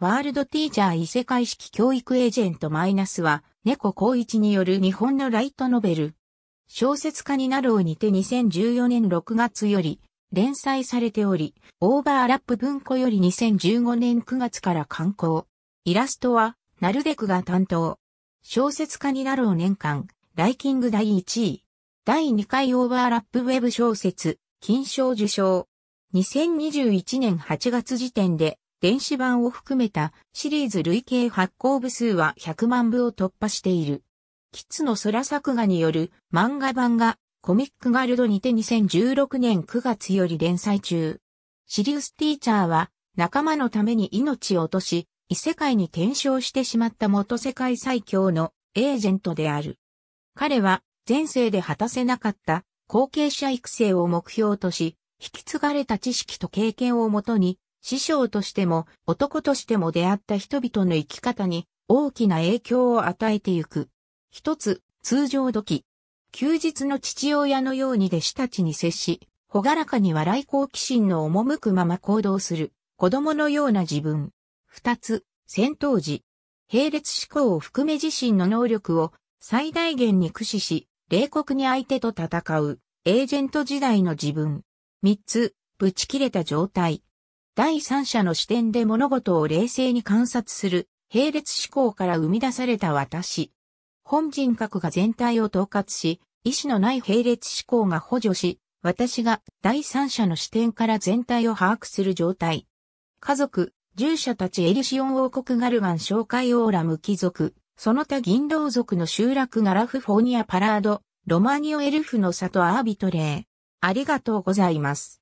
ワールドティーチャー異世界式教育エージェントマイナスは、猫光一による日本のライトノベル。小説家になろうにて2014年6月より連載されており、オーバーラップ文庫より2015年9月から刊行。イラストは、ナルデクが担当。小説家になろう年間、ライキング第1位。第2回オーバーラップウェブ小説、金賞受賞。2021年8月時点で、電子版を含めたシリーズ累計発行部数は100万部を突破している。キッズの空作画による漫画版がコミックガルドにて2016年9月より連載中。シリウスティーチャーは仲間のために命を落とし、異世界に転生してしまった元世界最強のエージェントである。彼は前世で果たせなかった後継者育成を目標とし、引き継がれた知識と経験をもとに師匠としても男としても出会った人々の生き方に大きな影響を与えてゆく。一つ、通常時。休日の父親のように弟子たちに接し、ほがらかに笑い好奇心の赴くまま行動する、子供のような自分。二つ、戦闘時。並列思考を含め自身の能力を最大限に駆使し、冷酷に相手と戦う、エージェント時代の自分。三つ、ぶち切れた状態。第三者の視点で物事を冷静に観察する、並列思考から生み出された私。本人格が全体を統括し、意思のない並列思考が補助し、私が第三者の視点から全体を把握する状態。家族、従者たちエリシオン王国ガルガン紹介オーラム貴族、その他銀狼族の集落ガラフフォーニアパラード、ロマニオエルフの里アービトレー。ありがとうございます。